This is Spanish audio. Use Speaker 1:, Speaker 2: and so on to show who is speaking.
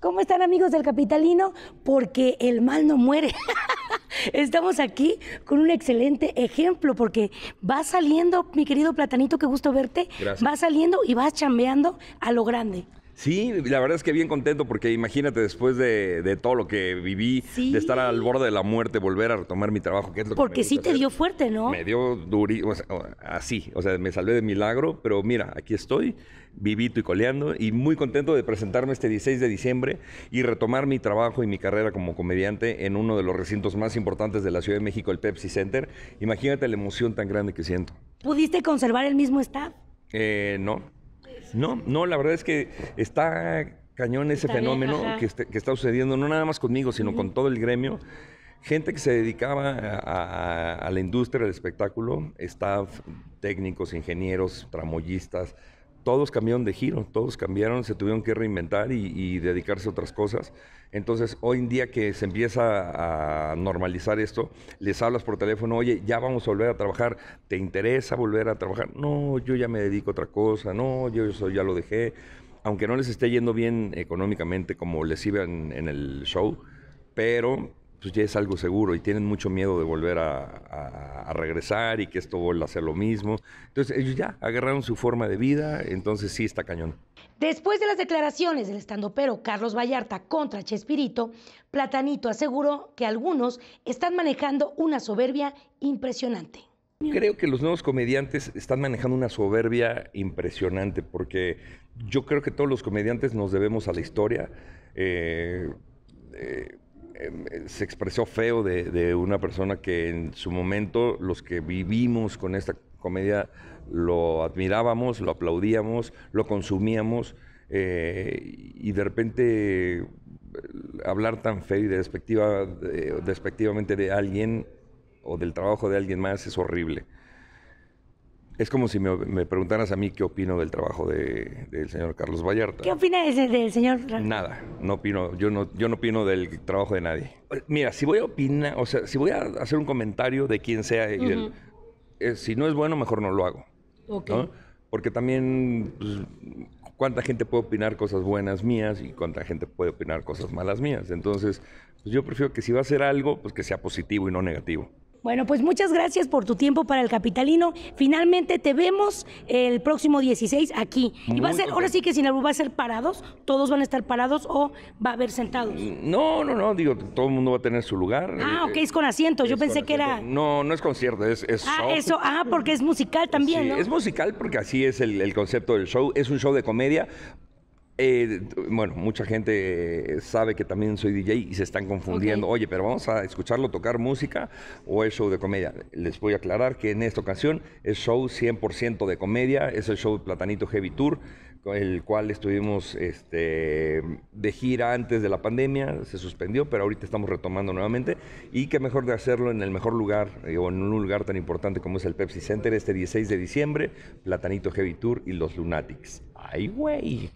Speaker 1: ¿Cómo están amigos del Capitalino? Porque el mal no muere. Estamos aquí con un excelente ejemplo porque va saliendo, mi querido Platanito, qué gusto verte. Gracias. Va saliendo y vas chambeando a lo grande.
Speaker 2: Sí, la verdad es que bien contento porque imagínate después de, todo lo que viví, de estar al borde de la muerte, volver a retomar mi trabajo, que es lo Porque
Speaker 1: sí te dio fuerte, ¿no? Me
Speaker 2: dio durísimo, así, o sea, me salvé de milagro, pero mira, aquí estoy, vivito y coleando y muy contento de presentarme este 16 de diciembre y retomar mi trabajo y mi carrera como comediante en uno de los recintos más importantes de la Ciudad de México, el Pepsi Center. Imagínate la emoción tan grande que siento.
Speaker 1: ¿Pudiste conservar el mismo staff?
Speaker 2: Eh, no. No, no, la verdad es que está cañón ese fenómeno este, que, está sucediendo, no nada más conmigo, sino con todo el gremio. Gente que se dedicaba a, a la industria del espectáculo, staff, técnicos, ingenieros, tramoyistas, todos cambiaron de giro, todos cambiaron, se tuvieron que reinventar y, dedicarse a otras cosas. Entonces, hoy en día que se empieza a normalizar esto, les hablas por teléfono, oye, ya vamos a volver a trabajar, ¿te interesa volver a trabajar? No, yo ya me dedico a otra cosa, no, yo ya lo dejé. Aunque no les esté yendo bien económicamente como les iba en el show, pero pues ya es algo seguro y tienen mucho miedo de volver a, regresar y que esto vuelva a ser lo mismo. Entonces ellos ya agarraron su forma de vida, entonces sí está cañón.
Speaker 1: Después de las declaraciones del estandopero Carlos Vallarta contra Chespirito, Platanito aseguró que algunos están manejando una soberbia impresionante.
Speaker 2: Creo que los nuevos comediantes están manejando una soberbia impresionante porque yo creo que todos los comediantes nos debemos a la historia. Eh, eh, Em, se expresó feo de, una persona que en su momento los que vivimos con esta comedia lo admirábamos, lo aplaudíamos, lo consumíamos eh, y de repente eh, hablar tan feo y eh, despectivamente de alguien o del trabajo de alguien más es horrible. Es como si me, preguntaras a mí qué opino del trabajo del señor Carlos Vallarta.
Speaker 1: ¿Qué opina del señor?
Speaker 2: Nada, no opino, yo no, yo no opino del trabajo de nadie. Mira, si voy a opinar, o sea, si voy a hacer un comentario de quien sea, eh, si no es bueno, mejor no lo hago. Porque también, pues, ¿cuánta gente puede opinar cosas buenas mías y cuánta gente puede opinar cosas malas mías? Entonces, pues, yo prefiero que si va a ser algo, pues que sea positivo y no negativo.
Speaker 1: Bueno, pues muchas gracias por tu tiempo para el Capitalino. Finalmente te vemos el próximo 16 aquí. y va a ser, ahora sí que Sinabu va a ser parados, todos van a estar parados o va a haber sentados. Mm,
Speaker 2: no, no, no, digo, todo el mundo va a tener su lugar. Ah, eh, ok,
Speaker 1: es con asiento, yo pensé que era...
Speaker 2: No, no es concierto, es, ah, Eso,
Speaker 1: ah, porque es musical también, ¿no?
Speaker 2: Es musical porque así es el concepto del show, es un show de comedia, eh, bueno, mucha gente eh, sabe que también soy DJ y se están confundiendo. Oye, pero vamos a escucharlo tocar música o el show de comedia. Les voy a aclarar que en esta ocasión es show 100% de comedia, es el show Platanito Heavy Tour, con el cual estuvimos este, de gira antes de la pandemia, se suspendió, pero ahorita estamos retomando nuevamente. Y qué mejor de hacerlo en el mejor lugar eh, o en un lugar tan importante como es el Pepsi Center este 16 de diciembre, Platanito Heavy Tour y los Lunatics. ¡Ay, güey!